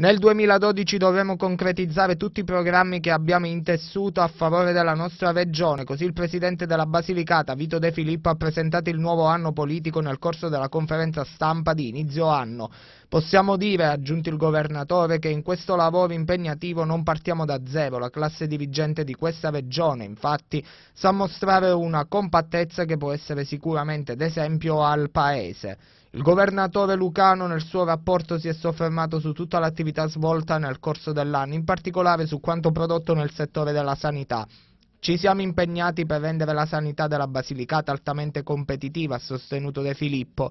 Nel 2012 dovremo concretizzare tutti i programmi che abbiamo intessuto a favore della nostra regione, così il presidente della Basilicata, Vito De Filippo, ha presentato il nuovo anno politico nel corso della conferenza stampa di inizio anno. Possiamo dire, ha aggiunto il governatore, che in questo lavoro impegnativo non partiamo da zero, la classe dirigente di questa regione infatti sa mostrare una compattezza che può essere sicuramente d'esempio al Paese. Il governatore lucano nel suo rapporto si è soffermato su tutta l'attività svolta nel corso dell'anno, in particolare su quanto prodotto nel settore della sanità. Ci siamo impegnati per rendere la sanità della Basilicata altamente competitiva, ha sostenuto De Filippo.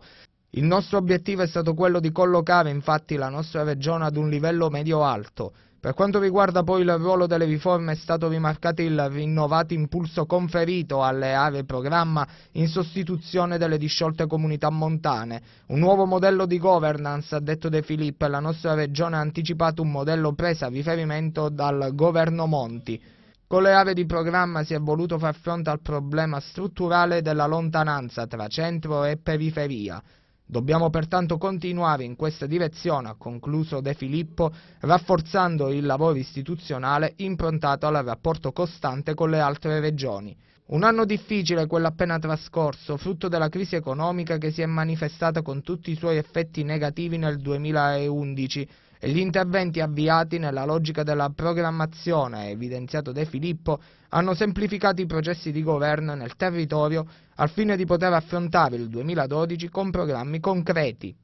Il nostro obiettivo è stato quello di collocare infatti la nostra regione ad un livello medio-alto. Per quanto riguarda poi il ruolo delle riforme è stato rimarcato il rinnovato impulso conferito alle aree programma in sostituzione delle disciolte comunità montane. Un nuovo modello di governance, ha detto De Filippo, e la nostra regione ha anticipato un modello preso a riferimento dal governo Monti. Con le aree di programma si è voluto far fronte al problema strutturale della lontananza tra centro e periferia. Dobbiamo pertanto continuare in questa direzione, ha concluso De Filippo, rafforzando il lavoro istituzionale improntato al rapporto costante con le altre regioni. Un anno difficile, quello appena trascorso, frutto della crisi economica che si è manifestata con tutti i suoi effetti negativi nel 2011, e gli interventi avviati nella logica della programmazione, evidenziato De Filippo, hanno semplificato i processi di governo nel territorio al fine di poter affrontare il 2012 con programmi concreti.